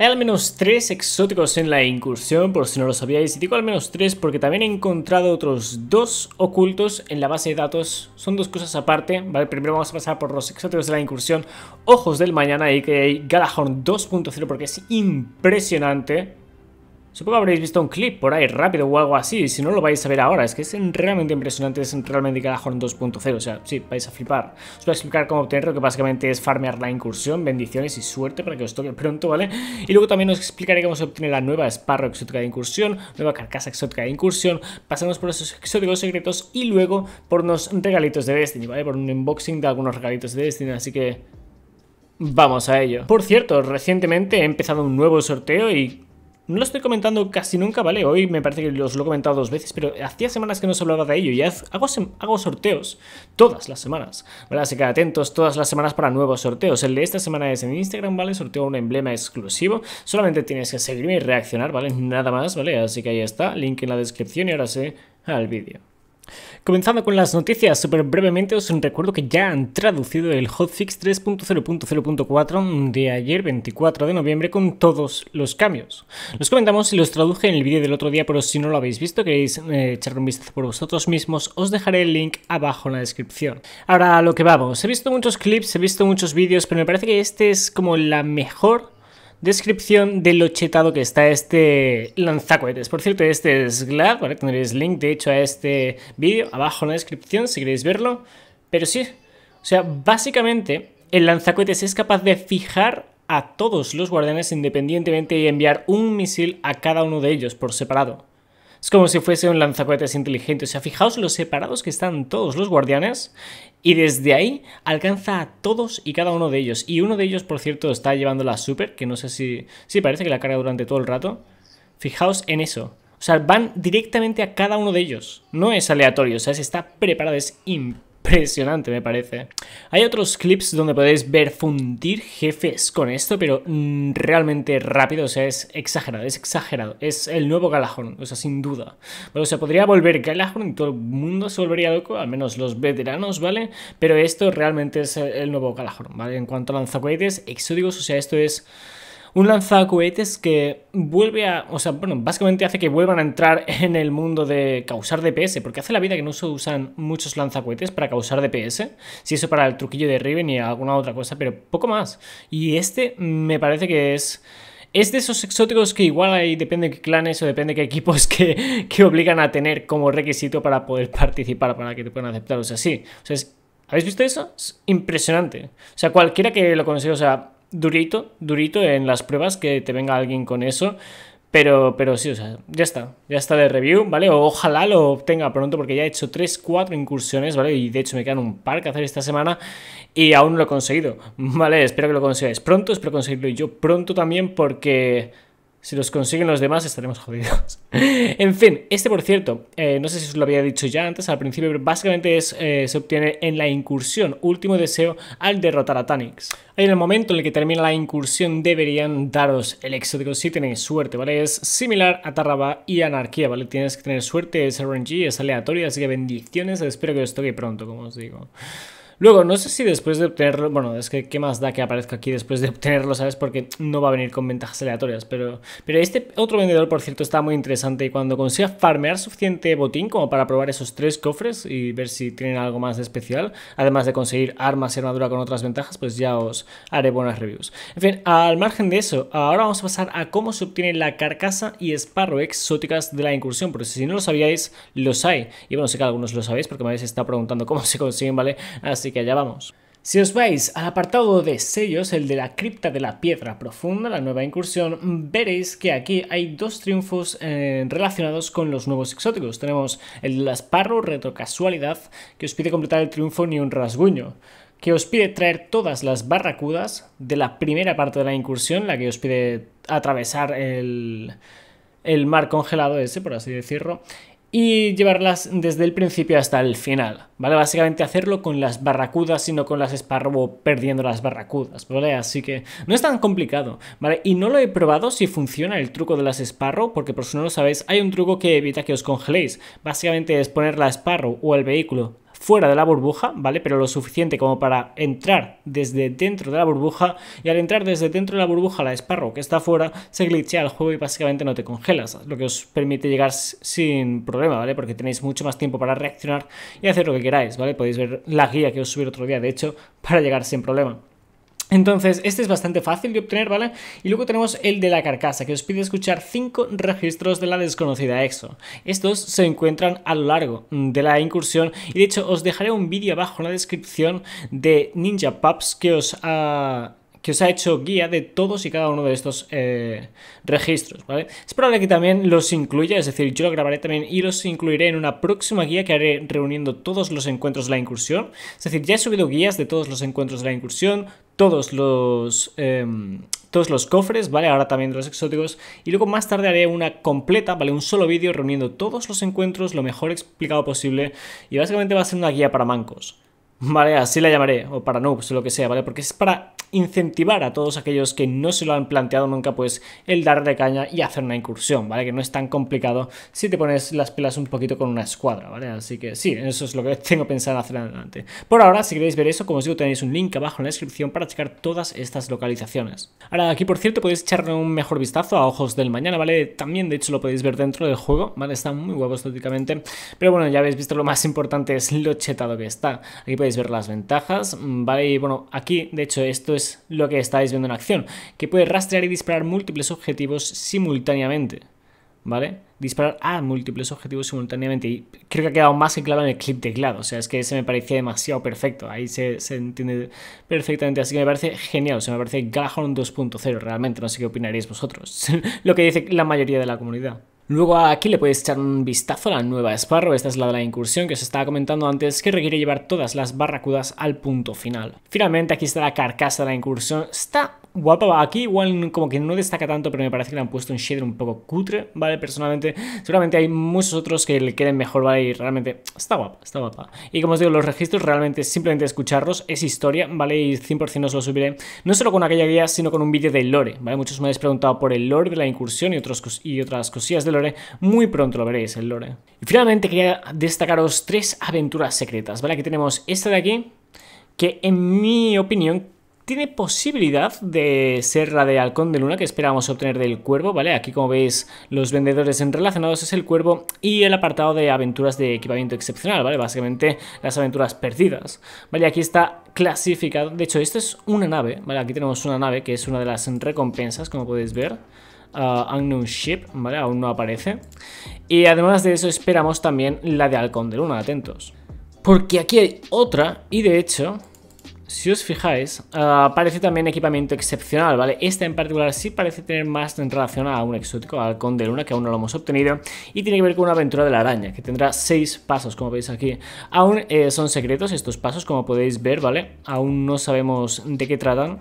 Hay al menos tres exóticos en la incursión, por si no lo sabíais, y digo al menos tres porque también he encontrado otros dos ocultos en la base de datos. Son dos cosas aparte, ¿vale? Primero vamos a pasar por los exóticos de la incursión, Ojos del Mañana, a.k.a. Galahorn 2.0, porque es impresionante, Supongo que habréis visto un clip por ahí rápido o algo así, si no lo vais a ver ahora, es que es realmente impresionante, es realmente Galahorn 2.0, o sea, sí, vais a flipar. Os voy a explicar cómo obtenerlo, que básicamente es farmear la incursión, bendiciones y suerte para que os toque pronto, ¿vale? Y luego también os explicaré cómo se obtiene la nueva esparro exótica de incursión, nueva carcasa exótica de incursión, pasamos por esos exóticos secretos y luego por unos regalitos de Destiny, ¿vale? Por un unboxing de algunos regalitos de Destiny, así que... Vamos a ello. Por cierto, recientemente he empezado un nuevo sorteo y no lo estoy comentando casi nunca, ¿vale? Hoy me parece que los lo he comentado dos veces, pero hacía semanas que no se hablaba de ello y hago, hago sorteos todas las semanas, ¿vale? Así que atentos todas las semanas para nuevos sorteos. El de esta semana es en Instagram, ¿vale? Sorteo un emblema exclusivo. Solamente tienes que seguirme y reaccionar, ¿vale? Nada más, ¿vale? Así que ahí está, link en la descripción y ahora sí al vídeo. Comenzando con las noticias, súper brevemente os recuerdo que ya han traducido el hotfix 3.0.0.4 de ayer 24 de noviembre con todos los cambios. Los comentamos y los traduje en el vídeo del otro día, pero si no lo habéis visto, queréis echar echarle un vistazo por vosotros mismos, os dejaré el link abajo en la descripción. Ahora a lo que vamos, he visto muchos clips, he visto muchos vídeos, pero me parece que este es como la mejor descripción de lo chetado que está este lanzacohetes. Por cierto, este es GLAD, ¿vale? Tendréis link, de hecho, a este vídeo abajo en la descripción si queréis verlo. Pero sí, o sea, básicamente el lanzacohetes es capaz de fijar a todos los guardianes independientemente y enviar un misil a cada uno de ellos por separado. Es como si fuese un lanzacohetes inteligente. O sea, fijaos los separados que están todos los guardianes y desde ahí alcanza a todos y cada uno de ellos. Y uno de ellos, por cierto, está llevando la super, que no sé si... Sí, parece que la carga durante todo el rato. Fijaos en eso. O sea, van directamente a cada uno de ellos. No es aleatorio, o sea, está preparado, es imposible impresionante, me parece. Hay otros clips donde podéis ver fundir jefes con esto, pero mm, realmente rápido, o sea, es exagerado, es exagerado. Es el nuevo Galahorn, o sea, sin duda. Pero, o sea, podría volver Galahorn y todo el mundo se volvería loco, al menos los veteranos, ¿vale? Pero esto realmente es el nuevo Galahorn, ¿vale? En cuanto a lanzacohetes, Exóticos, o sea, esto es un lanzacohetes que vuelve a, o sea, bueno, básicamente hace que vuelvan a entrar en el mundo de causar DPS, porque hace la vida que no se usan muchos lanzacohetes para causar DPS, si eso para el truquillo de Riven y alguna otra cosa, pero poco más. Y este me parece que es... Es de esos exóticos que igual ahí depende de qué clanes o depende de qué equipos que, que obligan a tener como requisito para poder participar, para que te puedan aceptar. O sea, sí. ¿Habéis visto eso? Es impresionante. O sea, cualquiera que lo consiga, o sea, durito, durito en las pruebas que te venga alguien con eso. Pero, pero sí, o sea, ya está, ya está de review, ¿vale? Ojalá lo obtenga pronto porque ya he hecho 3, 4 incursiones, ¿vale? Y de hecho me quedan un par que hacer esta semana y aún no lo he conseguido, ¿vale? Espero que lo consigáis pronto, espero conseguirlo yo pronto también porque si los consiguen los demás estaremos jodidos. en fin, este por cierto, eh, no sé si os lo había dicho ya antes al principio, básicamente es, eh, se obtiene en la incursión, último deseo al derrotar a Tanix. Ahí en el momento en el que termina la incursión deberían daros el exótico si tenéis suerte, ¿vale? Es similar a Tarraba y Anarquía, ¿vale? Tienes que tener suerte, es RNG, es aleatorio, así que bendiciones, espero que os toque pronto, como os digo. Luego, no sé si después de obtenerlo, bueno, es que qué más da que aparezca aquí después de obtenerlo, ¿sabes? Porque no va a venir con ventajas aleatorias, pero, pero este otro vendedor, por cierto, está muy interesante y cuando consiga farmear suficiente botín como para probar esos tres cofres y ver si tienen algo más especial, además de conseguir armas y armadura con otras ventajas, pues ya os haré buenas reviews. En fin, al margen de eso, ahora vamos a pasar a cómo se obtiene la carcasa y esparro exóticas de la incursión, porque si no lo sabíais, los hay. Y bueno, sé que algunos lo sabéis porque me habéis estado preguntando cómo se consiguen, ¿vale? Así que allá vamos. Si os vais al apartado de sellos, el de la cripta de la piedra profunda, la nueva incursión, veréis que aquí hay dos triunfos eh, relacionados con los nuevos exóticos. Tenemos el de las parro, Retrocasualidad, que os pide completar el triunfo ni un rasguño que os pide traer todas las barracudas de la primera parte de la incursión, la que os pide atravesar el, el mar congelado ese, por así decirlo, y llevarlas desde el principio hasta el final, ¿vale? Básicamente hacerlo con las barracudas y no con las sparrow perdiendo las barracudas, ¿vale? Así que no es tan complicado, ¿vale? Y no lo he probado si funciona el truco de las esparro, porque por si no lo sabéis, hay un truco que evita que os congeléis. Básicamente es poner la esparro o el vehículo fuera de la burbuja, ¿vale? Pero lo suficiente como para entrar desde dentro de la burbuja y al entrar desde dentro de la burbuja la esparro que está fuera se glitchea el juego y básicamente no te congelas, lo que os permite llegar sin problema, ¿vale? Porque tenéis mucho más tiempo para reaccionar y hacer lo que queráis, ¿vale? Podéis ver la guía que os subí otro día, de hecho, para llegar sin problema. Entonces, este es bastante fácil de obtener, ¿vale? Y luego tenemos el de la carcasa, que os pide escuchar 5 registros de la desconocida EXO. Estos se encuentran a lo largo de la incursión y de hecho os dejaré un vídeo abajo en la descripción de Ninja Pups que os... ha ah, que os ha hecho guía de todos y cada uno de estos eh, registros, ¿vale? Es probable que también los incluya, es decir, yo lo grabaré también y los incluiré en una próxima guía que haré reuniendo todos los encuentros de la incursión. Es decir, ya he subido guías de todos los encuentros de la incursión, todos los... Em, todos los cofres, ¿vale? Ahora también de los exóticos. Y luego más tarde haré una completa, ¿vale? Un solo vídeo reuniendo todos los encuentros lo mejor explicado posible. Y básicamente va a ser una guía para mancos. Vale, así la llamaré, o para noobs, o lo que sea, ¿vale? Porque es para incentivar a todos aquellos que no se lo han planteado nunca, pues el dar de caña y hacer una incursión, ¿vale? Que no es tan complicado si te pones las pilas un poquito con una escuadra, ¿vale? Así que sí, eso es lo que tengo pensado hacer adelante. Por ahora, si queréis ver eso, como os digo, tenéis un link abajo en la descripción para checar todas estas localizaciones. Ahora, aquí por cierto, podéis echarle un mejor vistazo a Ojos del Mañana, ¿vale? También, de hecho, lo podéis ver dentro del juego, ¿vale? Está muy huevo estéticamente, pero bueno, ya habéis visto lo más importante es lo chetado que está. Aquí podéis ver las ventajas, ¿vale? Y bueno, aquí, de hecho, esto lo que estáis viendo en acción, que puede rastrear y disparar múltiples objetivos simultáneamente. ¿Vale? Disparar a múltiples objetivos simultáneamente. Y creo que ha quedado más que claro en el clip teclado. O sea, es que se me parecía demasiado perfecto. Ahí se, entiende perfectamente. Así que me parece genial. se me parece Galahorn 2.0 realmente. No sé qué opinaréis vosotros. lo que dice la mayoría de la comunidad. Luego aquí le puedes echar un vistazo a la nueva esparro. esta es la de la incursión que os estaba comentando antes, que requiere llevar todas las barracudas al punto final. Finalmente aquí está la carcasa de la incursión, está guapa. Aquí igual como que no destaca tanto, pero me parece que le han puesto un shader un poco cutre, ¿vale? Personalmente, seguramente hay muchos otros que le queden mejor, ¿vale? Y realmente está guapa, está guapa. Y como os digo, los registros realmente simplemente escucharlos es historia, ¿vale? Y 100% os lo subiré, no solo con aquella guía, sino con un vídeo de lore, ¿vale? Muchos me habéis preguntado por el lore de la incursión y, y otras cosillas de lore. Muy pronto lo veréis, el lore. Y finalmente quería destacaros tres aventuras secretas, ¿vale? Aquí tenemos esta de aquí, que en mi opinión tiene posibilidad de ser la de halcón de luna que esperamos obtener del cuervo, ¿vale? Aquí como veis los vendedores en relacionados es el cuervo y el apartado de aventuras de equipamiento excepcional, ¿vale? Básicamente las aventuras perdidas, ¿vale? Aquí está clasificado, de hecho esto es una nave, ¿vale? Aquí tenemos una nave que es una de las recompensas como podéis ver. unknown Ship, ¿vale? Aún no aparece. Y además de eso esperamos también la de Halcón de Luna, atentos. Porque aquí hay otra, y de hecho, si os fijáis, ah, parece también equipamiento excepcional, ¿vale? Esta en particular sí parece tener más en relación a un exótico, al Conde Luna, que aún no lo hemos obtenido, y tiene que ver con una aventura de la araña, que tendrá seis pasos, como veis aquí. Aún eh, son secretos estos pasos, como podéis ver, ¿vale? Aún no sabemos de qué tratan,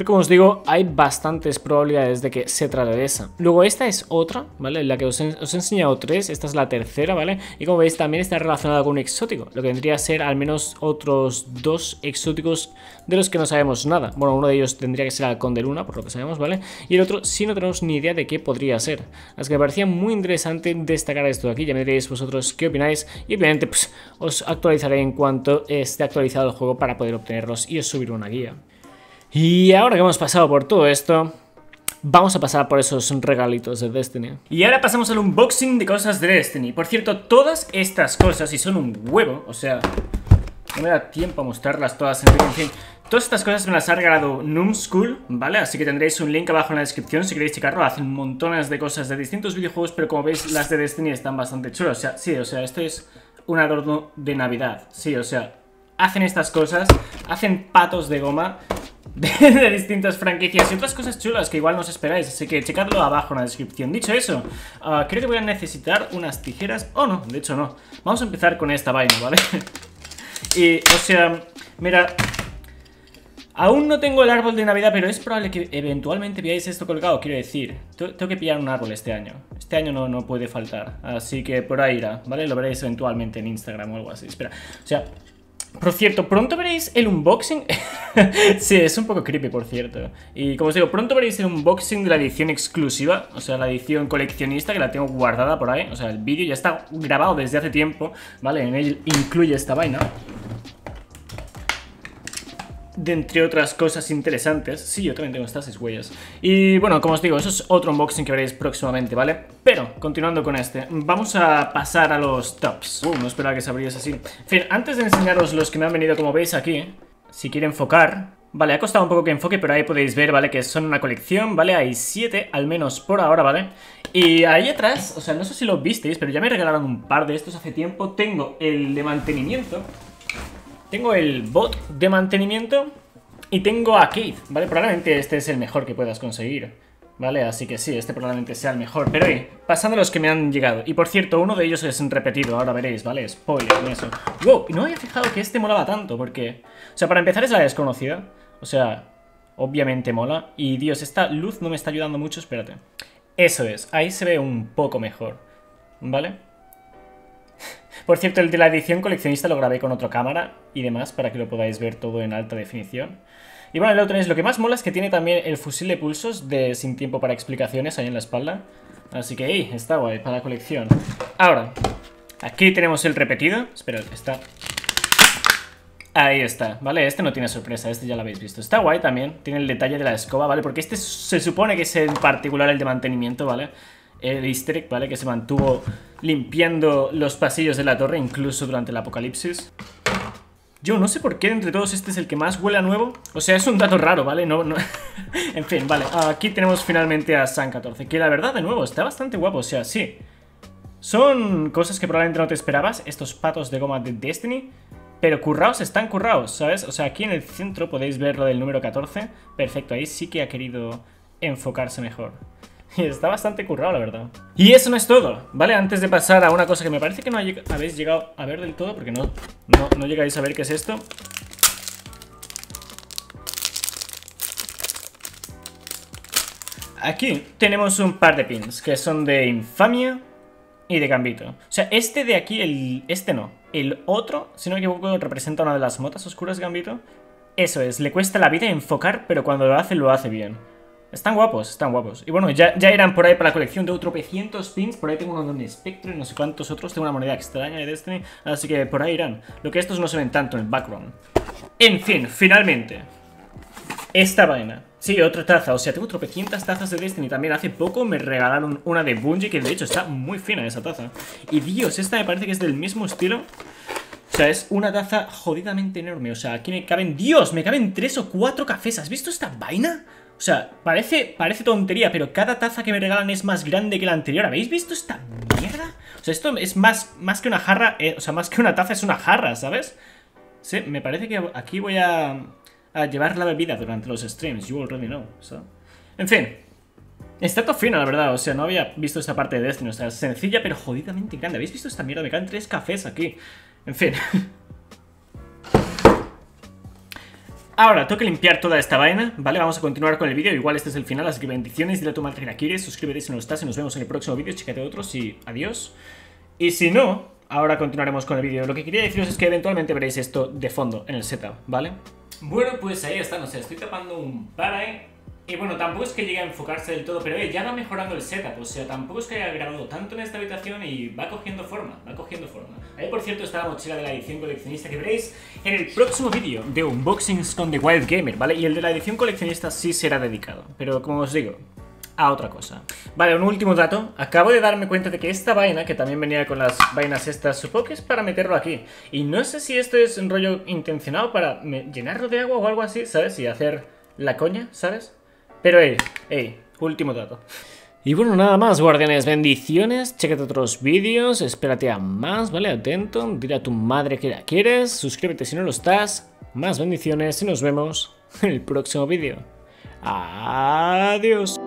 pero como os digo, hay bastantes probabilidades de que se trate de esa. Luego esta es otra, ¿vale? La que os, he enseñado tres, esta es la tercera, ¿vale? Y como veis también está relacionada con un exótico, lo que tendría a ser al menos otros dos exóticos de los que no sabemos nada. Bueno, uno de ellos tendría que ser Halcón de Luna, por lo que sabemos, ¿vale? Y el otro sí no tenemos ni idea de qué podría ser. Así que me parecía muy interesante destacar esto de aquí, ya me diréis vosotros qué opináis y obviamente pues, os actualizaré en cuanto esté actualizado el juego para poder obtenerlos y os subir una guía. Y ahora que hemos pasado por todo esto, vamos a pasar por esos regalitos de Destiny. Y ahora pasamos al unboxing de cosas de Destiny. Por cierto, todas estas cosas, y son un huevo, o sea, no me da tiempo a mostrarlas todas, en fin, Todas estas cosas me las ha regalado Noom ¿vale? Así que tendréis un link abajo en la descripción si queréis checarlo. Hacen montones de cosas de distintos videojuegos, pero como veis, las de Destiny están bastante chulas. O sea, sí, o sea, esto es un adorno de Navidad. Sí, o sea, hacen estas cosas, hacen patos de goma, de, distintas franquicias y otras cosas chulas que igual no esperáis, así que checadlo abajo en la descripción. Dicho eso, ah, creo que voy a necesitar unas tijeras, o oh, no, de hecho no. Vamos a empezar con esta vaina, ¿vale? y, o sea, mira, Aún no tengo el árbol de Navidad, pero es probable que eventualmente veáis esto colgado. Quiero decir, tengo que pillar un árbol este año. Este año no, no puede faltar. Así que por ahí irá, ¿vale? Lo veréis eventualmente en Instagram o algo así. Espera, o sea, por cierto, pronto veréis el unboxing. sí, es un poco creepy, por cierto. Y como os digo, pronto veréis el unboxing de la edición exclusiva, o sea, la edición coleccionista que la tengo guardada por ahí. O sea, el vídeo ya está grabado desde hace tiempo, ¿vale? En él incluye esta vaina de entre otras cosas interesantes. Sí, yo también tengo estas huellas. Y bueno, como os digo, eso es otro unboxing que veréis próximamente, ¿vale? Pero, continuando con este, vamos a pasar a los tops. Uh, no esperaba que se abriese así. En fin, antes de enseñaros los que me han venido, como veis aquí, si quiere enfocar... Vale, ha costado un poco que enfoque, pero ahí podéis ver, ¿vale? Que son una colección, ¿vale? Hay siete, al menos por ahora, ¿vale? Y ahí atrás, o sea, no sé si lo visteis, pero ya me regalaron un par de estos hace tiempo. Tengo el de mantenimiento, tengo el bot de mantenimiento y tengo a Keith, ¿vale? Probablemente este es el mejor que puedas conseguir, ¿vale? Así que sí, este probablemente sea el mejor. Pero eh, pasando a los que me han llegado. Y por cierto, uno de ellos es repetido, ahora veréis, ¿vale? Spoiler en eso. Wow, no había fijado que este molaba tanto, porque... O sea, para empezar es la desconocida. O sea, obviamente mola. Y Dios, esta luz no me está ayudando mucho, espérate. Eso es, ahí se ve un poco mejor, ¿vale? Por cierto, el de la edición coleccionista lo grabé con otra cámara y demás para que lo podáis ver todo en alta definición. Y bueno, el otro tenéis. Lo que más mola es que tiene también el fusil de pulsos de Sin Tiempo para Explicaciones ahí en la espalda. Así que, ¡ey! Está guay para la colección. Ahora, aquí tenemos el repetido. Espera, está... Ahí está, ¿vale? Este no tiene sorpresa, este ya lo habéis visto. Está guay también, tiene el detalle de la escoba, ¿vale? Porque este se supone que es en particular el de mantenimiento, ¿vale? vale el Easter egg, ¿vale? Que se mantuvo limpiando los pasillos de la torre, incluso durante el apocalipsis. Yo no sé por qué entre todos este es el que más huele a nuevo. O sea, es un dato raro, ¿vale? No, en fin, vale. Aquí tenemos finalmente a San 14, que la verdad, de nuevo, está bastante guapo. O sea, sí. Son cosas que probablemente no te esperabas, estos patos de goma de Destiny. Pero curraos están curraos, ¿sabes? O sea, aquí en el centro podéis ver lo del número 14. Perfecto, ahí sí que ha querido enfocarse mejor. Y Está bastante currado, la verdad. Y eso no es todo, ¿vale? Antes de pasar a una cosa que me parece que no habéis llegado a ver del todo, porque no, no, llegáis a ver qué es esto. Aquí tenemos un par de pins que son de infamia y de gambito. O sea, este de aquí, el, este no. El otro, si no me equivoco, representa una de las motas oscuras gambito. Eso es, le cuesta la vida enfocar, pero cuando lo hace, lo hace bien. Están guapos, están guapos. Y bueno, ya, ya irán por ahí para la colección de otro fins pins. Por ahí tengo uno de un espectro y no sé cuántos otros. Tengo una moneda extraña de Destiny. Así que por ahí irán. Lo que estos no se ven tanto en el background. En fin, finalmente. Esta vaina. Sí, otra taza. O sea, tengo tropecientas tazas de Destiny también. Hace poco me regalaron una de Bungie, que de hecho está muy fina esa taza. Y Dios, esta me parece que es del mismo estilo. O sea, es una taza jodidamente enorme. O sea, aquí me caben... ¡Dios! Me caben tres o cuatro cafés. ¿Has visto esta vaina? O sea, parece, parece tontería, pero cada taza que me regalan es más grande que la anterior. ¿Habéis visto esta mierda? O sea, esto es más, más que una jarra, eh, o sea, más que una taza es una jarra, ¿sabes? Sí, me parece que aquí voy a, llevar la bebida durante los streams, you already know, so. En fin, está todo fino, la verdad, o sea, no había visto esta parte de Destiny, o sea, sencilla pero jodidamente grande. ¿Habéis visto esta mierda? Me caen tres cafés aquí. En fin... Ahora, tengo que limpiar toda esta vaina, ¿vale? Vamos a continuar con el vídeo, igual este es el final, así que bendiciones, dile a tu madre que la quieres, suscríbete si no lo estás y nos vemos en el próximo vídeo, chécate otros y adiós. Y si no, ahora continuaremos con el vídeo. Lo que quería deciros es que eventualmente veréis esto de fondo en el setup, ¿vale? Bueno, pues ahí está, no sé, estoy tapando un para, y bueno, tampoco es que llegue a enfocarse del todo, pero eh, ya va mejorando el setup, o sea, tampoco es que haya grabado tanto en esta habitación y va cogiendo forma, va cogiendo forma. Ahí, por cierto, está la mochila de la edición coleccionista que veréis en el próximo vídeo de unboxings con The Wild Gamer, ¿vale? Y el de la edición coleccionista sí será dedicado, pero como os digo, a otra cosa. Vale, un último dato. Acabo de darme cuenta de que esta vaina, que también venía con las vainas estas, supongo que es para meterlo aquí. Y no sé si esto es un rollo intencionado para llenarlo de agua o algo así, ¿sabes? Y hacer la coña, ¿sabes? Pero ey, ey, último dato. Y bueno, nada más, guardianes, bendiciones, chécate otros vídeos, espérate a más, ¿vale? Atento, dile a tu madre que la quieres, suscríbete si no lo estás, más bendiciones y nos vemos en el próximo vídeo. Adiós.